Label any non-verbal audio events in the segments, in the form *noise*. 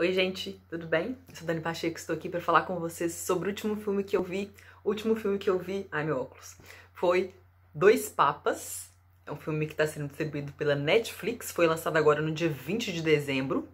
Oi, gente, tudo bem? Eu sou Dani Pacheco, estou aqui para falar com vocês sobre o último filme que eu vi. O último filme que eu vi, ai meu óculos, foi Dois Papas. É um filme que está sendo distribuído pela Netflix, foi lançado agora no dia 20 de dezembro.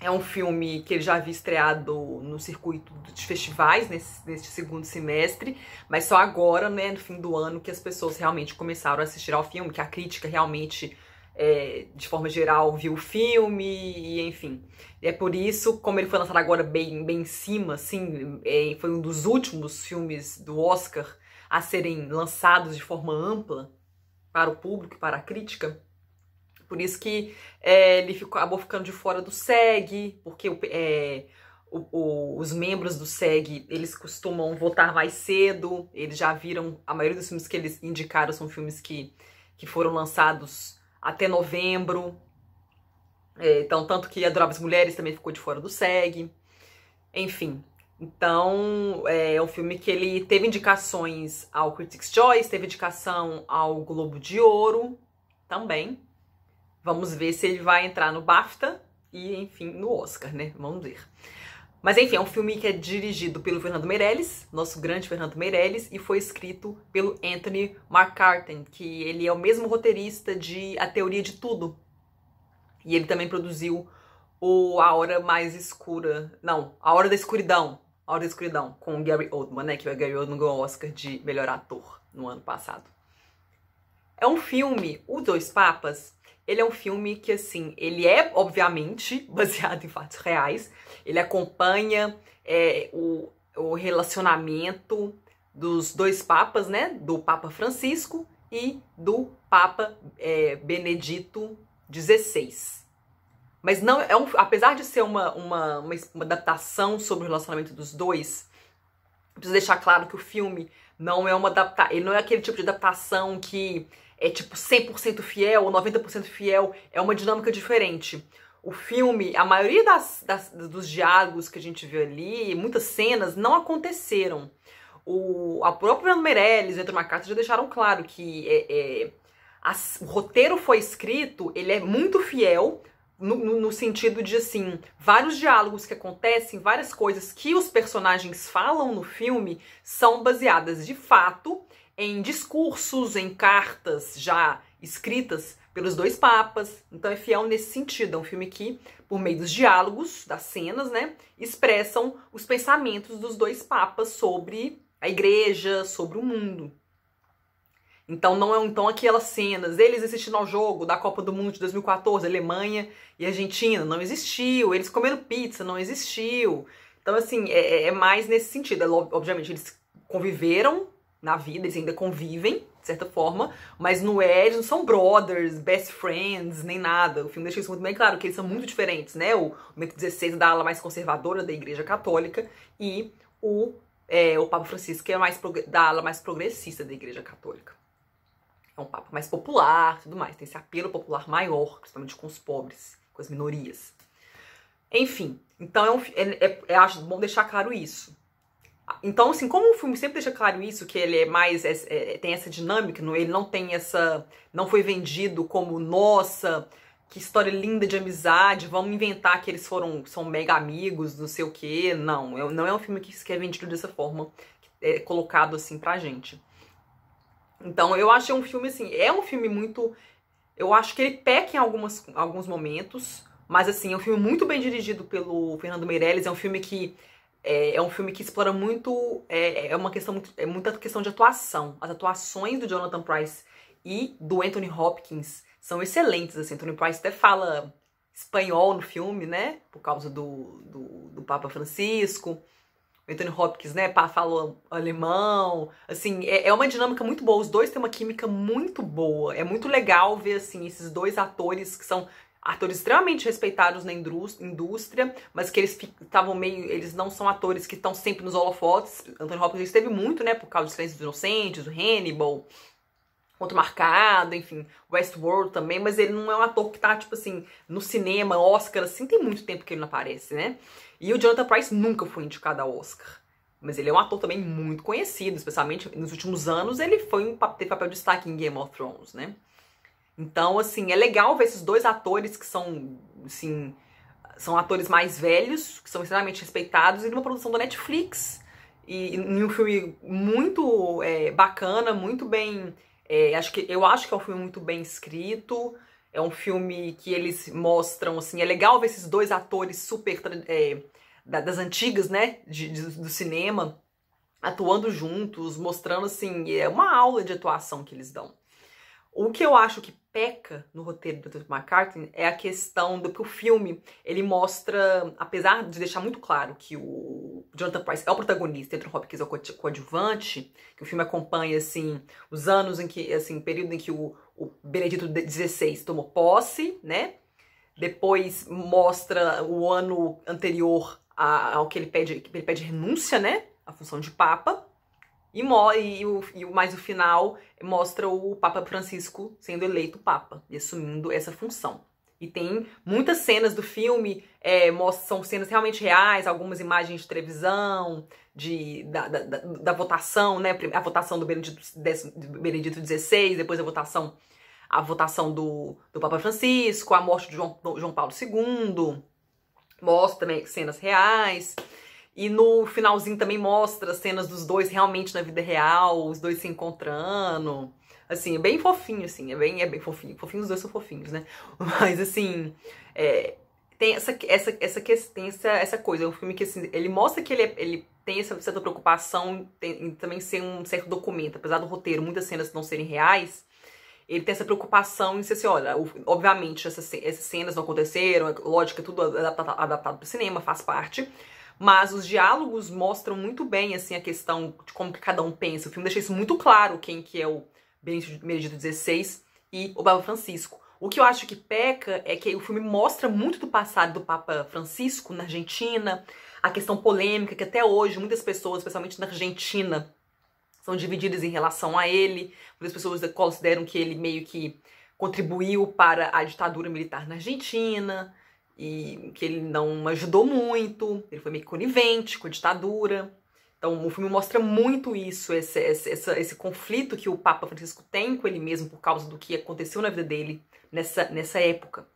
É um filme que ele já havia estreado no circuito de festivais nesse, segundo semestre, mas só agora, né, no fim do ano, que as pessoas realmente começaram a assistir ao filme, que a crítica realmente é, de forma geral, viu o filme, e, enfim. É por isso, como ele foi lançado agora bem, bem em cima, assim, é, foi um dos últimos filmes do Oscar a serem lançados de forma ampla para o público, para a crítica. Por isso que é, ele ficou, acabou ficando de fora do SEG, porque é, o, o, os membros do SEG, eles costumam votar mais cedo, eles já viram, a maioria dos filmes que eles indicaram são filmes que, que foram lançados até novembro. É, então, tanto que a Adoráveis Mulheres também ficou de fora do SEG. Enfim, então é, é um filme que ele teve indicações ao Critics' Choice, teve indicação ao Globo de Ouro também. Vamos ver se ele vai entrar no BAFTA e, enfim, no Oscar, né? Vamos ver. Mas enfim, é um filme que é dirigido pelo Fernando Meirelles, nosso grande Fernando Meirelles, e foi escrito pelo Anthony McCartan, que ele é o mesmo roteirista de A Teoria de Tudo. E ele também produziu o A Hora Mais Escura. Não, A Hora da Escuridão. A Hora da Escuridão, com o Gary Oldman, né? Que o Gary Oldman ganhou o Oscar de melhor ator no ano passado. É um filme, O Dois Papas, ele é um filme que, assim, ele é, obviamente, *laughs* baseado em fatos reais. Ele acompanha é, o, o relacionamento dos dois papas, né? Do Papa Francisco e do Papa é, Benedito XVI. Mas não é um, apesar de ser uma, uma, uma, adaptação sobre o relacionamento dos dois, preciso deixar claro que o filme não é uma adaptação, ele não é aquele tipo de adaptação que é tipo 100% fiel ou 90% fiel, é uma dinâmica diferente. O filme, a maioria das, das, dos diálogos que a gente viu ali, muitas cenas, não aconteceram. O, a própria Meirelles e o Edro já deixaram claro que é, é, o roteiro foi escrito, ele é muito fiel, no, no, sentido de assim, vários diálogos que acontecem, várias coisas que os personagens falam no filme são baseadas de fato em discursos, em cartas já escritas pelos dois papas. Então é fiel nesse sentido, é um filme que, por meio dos diálogos, das cenas, né, expressam os pensamentos dos dois papas sobre a igreja, sobre o mundo. Então não é então aquelas cenas, eles assistindo ao jogo da Copa do Mundo de 2014, Alemanha e Argentina, não existiu, eles comendo pizza, não existiu. Então assim, é, é, é mais nesse sentido, é, obviamente eles conviveram na vida, eles ainda convivem, de certa forma, mas não é, eles não são brothers, best friends, nem nada. O filme deixa isso muito bem claro, que eles são muito diferentes, né? O Bento XVI é da ala mais conservadora da Igreja Católica e o, é, o Papa Francisco, que é mais da ala mais progressista da Igreja Católica. É um Papa mais popular, tudo mais, tem esse apelo popular maior, principalmente com os pobres, com as minorias. Enfim, então é, um, é, é, é acho bom deixar claro isso. Então, assim, como o filme sempre deixa claro isso, que ele é mais. É, é, tem essa dinâmica, não, ele não tem essa. não foi vendido como, nossa, que história linda de amizade, vamos inventar que eles foram. são mega amigos, não sei o quê. Não, eu é, não é um filme que, que é vendido dessa forma, é colocado assim pra gente. Então, eu acho que é um filme, assim, é um filme muito. Eu acho que ele peca em algumas, alguns momentos, mas, assim, é um filme muito bem dirigido pelo Fernando Meirelles, é um filme que é, é um filme que explora muito. É, é uma questão muito. É muita questão de atuação. As atuações do Jonathan Price e do Anthony Hopkins são excelentes. Assim. Anthony Price até fala espanhol no filme, né? Por causa do, do, do Papa Francisco. O Anthony Hopkins, né? Falou alemão. Assim, é, é, uma dinâmica muito boa. Os dois têm uma química muito boa. É muito legal ver, assim, esses dois atores que são atores extremamente respeitados na indústria, mas que eles estavam meio. Eles não são atores que estão sempre nos holofotes. Anthony Hopkins esteve muito, né? Por causa de Silêncio Inocentes, o Hannibal, Outro Marcado, enfim, Westworld também, mas ele não é um ator que tá, tipo assim, no cinema, Oscar, assim, tem muito tempo que ele não aparece, né? E o Jonathan Price nunca foi indicado ao Oscar. Mas ele é um ator também muito conhecido, especialmente nos últimos anos, ele foi um, teve papel de destaque em Game of Thrones, né? Então, assim, é legal ver esses dois atores que são, assim, são atores mais velhos, que são extremamente respeitados, e numa produção da Netflix. E em um filme muito é, bacana, muito bem. É, acho que, eu acho que é um filme muito bem escrito. É um filme que eles mostram, assim, é legal ver esses dois atores super é, das antigas, né? De, de, do cinema, atuando juntos, mostrando assim, é uma aula de atuação que eles dão. O que eu acho que peca no roteiro do Dr. McCartney é a questão do que o filme ele mostra, apesar de deixar muito claro que o Jonathan Price é o protagonista, Anthony Hopkins é o coadjuvante, que o filme acompanha assim os anos em que, assim, período em que o, o Benedito XVI tomou posse, né? Depois mostra o ano anterior ao que ele pede, ele pede renúncia, né? A função de papa. E, e, o, e mais o final mostra o Papa Francisco sendo eleito Papa e assumindo essa função. E tem muitas cenas do filme, é, são cenas realmente reais, algumas imagens de televisão, de, da, da, da, da votação, né? A votação do Benedito, Benedito XVI, depois a votação, a votação do, do Papa Francisco, a morte de João, João Paulo II, mostra também cenas reais. E no finalzinho também mostra as cenas dos dois realmente na vida real, os dois se encontrando. Assim, é bem fofinho, assim, é bem, é bem fofinho. Fofinhos os dois são fofinhos, né? *laughs* Mas assim, é, tem essa, essa, essa, tem essa, essa coisa. É um filme que assim, ele mostra que ele, é, ele tem essa certa preocupação tem, em também ser um certo documento. Apesar do roteiro, muitas cenas não serem reais, ele tem essa preocupação em ser assim, olha, obviamente essas, essas cenas não aconteceram, é lógico, é tudo adaptado, adaptado para o cinema, faz parte. Mas os diálogos mostram muito bem, assim, a questão de como que cada um pensa. O filme deixa isso muito claro, quem que é o Benedito XVI e o Papa Francisco. O que eu acho que peca é que o filme mostra muito do passado do Papa Francisco na Argentina, a questão polêmica que até hoje muitas pessoas, especialmente na Argentina, são divididas em relação a ele. Muitas pessoas consideram que ele meio que contribuiu para a ditadura militar na Argentina, e que ele não ajudou muito, ele foi meio conivente com a ditadura. Então o filme mostra muito isso, esse, esse, esse, esse, conflito que o Papa Francisco tem com ele mesmo por causa do que aconteceu na vida dele nessa, nessa época.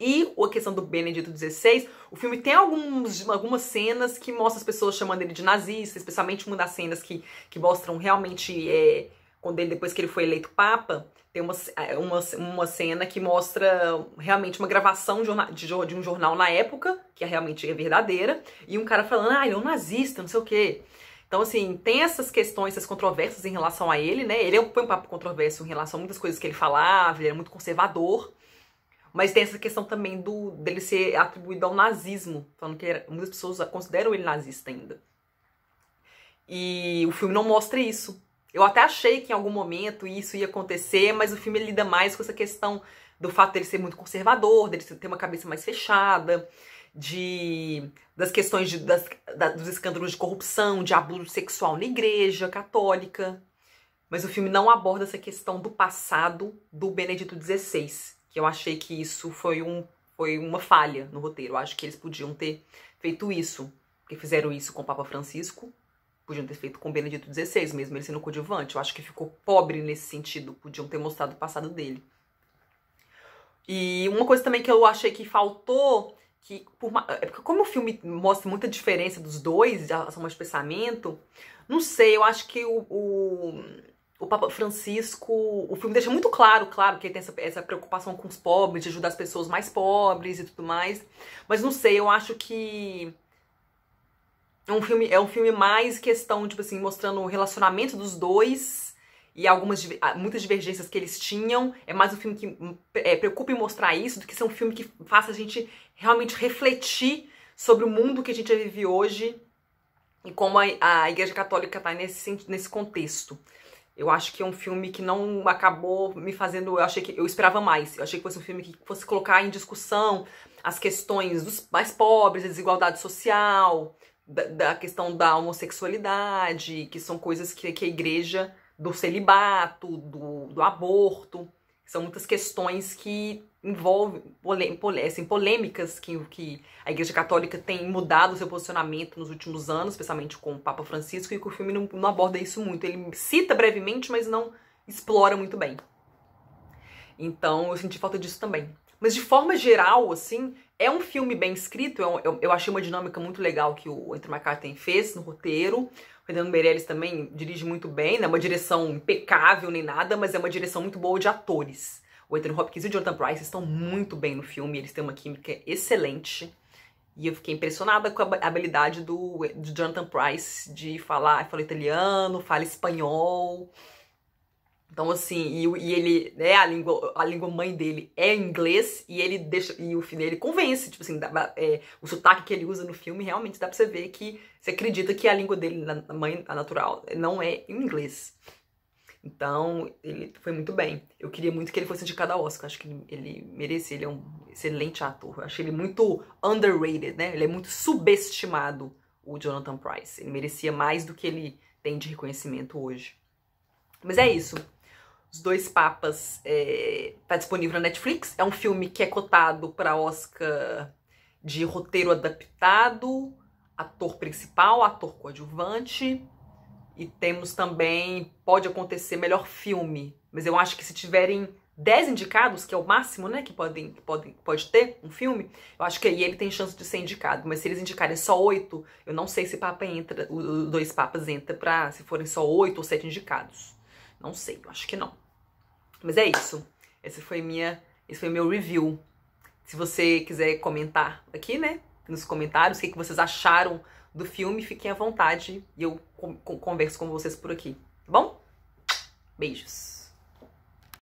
E a questão do Benedito XVI, o filme tem alguns, algumas cenas que mostram as pessoas chamando ele de nazista, especialmente uma das cenas que, que mostram realmente é, quando ele, depois que ele foi eleito papa, tem uma, é, uma, uma cena que mostra realmente uma gravação de, de, um jornal na época, que é realmente é verdadeira, e um cara falando, ah, ele é um nazista, não sei o quê. Então, assim, tem essas questões, essas controvérsias em relação a ele, né? Ele é foi um papo controverso em relação a muitas coisas que ele falava, ele era muito conservador. Mas tem essa questão também do dele ser atribuído ao nazismo, falando que muitas pessoas consideram ele nazista ainda. E o filme não mostra isso. Eu até achei que em algum momento isso ia acontecer, mas o filme lida mais com essa questão do fato dele ser muito conservador, dele ter uma cabeça mais fechada, de das questões de, das, da, dos escândalos de corrupção, de abuso sexual na igreja católica. Mas o filme não aborda essa questão do passado do Benedito XVI, que eu achei que isso foi, um, foi uma falha no roteiro. Eu acho que eles podiam ter feito isso, porque fizeram isso com o Papa Francisco, Podiam ter feito com Benedito XVI, mesmo ele sendo coadjuvante. Eu acho que ficou pobre nesse sentido. Podiam ter mostrado o passado dele. E uma coisa também que eu achei que faltou, que por uma, é como o filme mostra muita diferença dos dois, de relação de pensamento, não sei, eu acho que o, o, o, Papa Francisco, o filme deixa muito claro, claro, que ele tem essa, essa preocupação com os pobres, de ajudar as pessoas mais pobres e tudo mais, mas não sei, eu acho que é um filme, é um filme mais questão, tipo assim, mostrando o relacionamento dos dois e algumas ah, muitas divergências que eles tinham. É mais um filme que hum, é, preocupa em mostrar isso do que ser um filme que faça a gente realmente refletir sobre o mundo que a gente vive hoje e como a, a Igreja Católica está nesse, nesse contexto. Eu acho que é um filme que não acabou me fazendo. Eu achei que eu esperava mais. Eu achei que fosse um filme que fosse colocar em discussão as questões dos mais pobres, a desigualdade social, da, da questão da homossexualidade, que são coisas que, que a igreja, do celibato, do, do aborto, são muitas questões que envolvem assim, polêmicas que, que a Igreja Católica tem mudado seu posicionamento nos últimos anos, especialmente com o Papa Francisco, e que o filme não, não aborda isso muito. Ele cita brevemente, mas não explora muito bem. Então eu senti falta disso também. Mas de forma geral, assim, é um filme bem escrito, eu, é eu, eu achei uma dinâmica muito legal que o Entre McCartney fez no roteiro. O Fernando Meirelles também dirige muito bem, não é uma direção impecável nem nada, mas é uma direção muito boa de atores. O Anthony Hopkins e o Jonathan Price estão muito bem no filme, eles têm uma química excelente. E eu fiquei impressionada com a habilidade do, do Jonathan Price de falar, fala italiano, fala espanhol. Então, assim, e, e, ele, né, a língua, a língua mãe dele é inglês e ele deixa, e o filho dele convence, tipo assim, é, o sotaque que ele usa no filme realmente dá pra você ver que você acredita que a língua dele, a mãe, a natural, não é inglês. Então, ele foi muito bem. Eu queria muito que ele fosse indicado ao Oscar, acho que ele, ele merecia, ele é um excelente ator. Eu achei ele muito underrated, né, ele é muito subestimado, o Jonathan Price. Ele merecia mais do que ele tem de reconhecimento hoje. Mas é isso. Os Dois Papas é, tá disponível na Netflix. É um filme que é cotado para Oscar de roteiro adaptado, ator principal, ator coadjuvante. E temos também Pode Acontecer Melhor Filme. Mas eu acho que se tiverem 10 indicados, que é o máximo, né, que, podem, que podem, pode ter um filme, eu acho que aí ele tem chance de ser indicado. Mas se eles indicarem só 8, eu não sei se Papa entra, os Dois Papas entra pra, se forem só 8 ou 7 indicados. Não sei, eu acho que não. Mas é isso. Esse foi minha, esse foi meu review. Se você quiser comentar aqui, né, nos comentários o que, que vocês acharam do filme, fiquem à vontade e eu converso com vocês por aqui, tá bom? Beijos.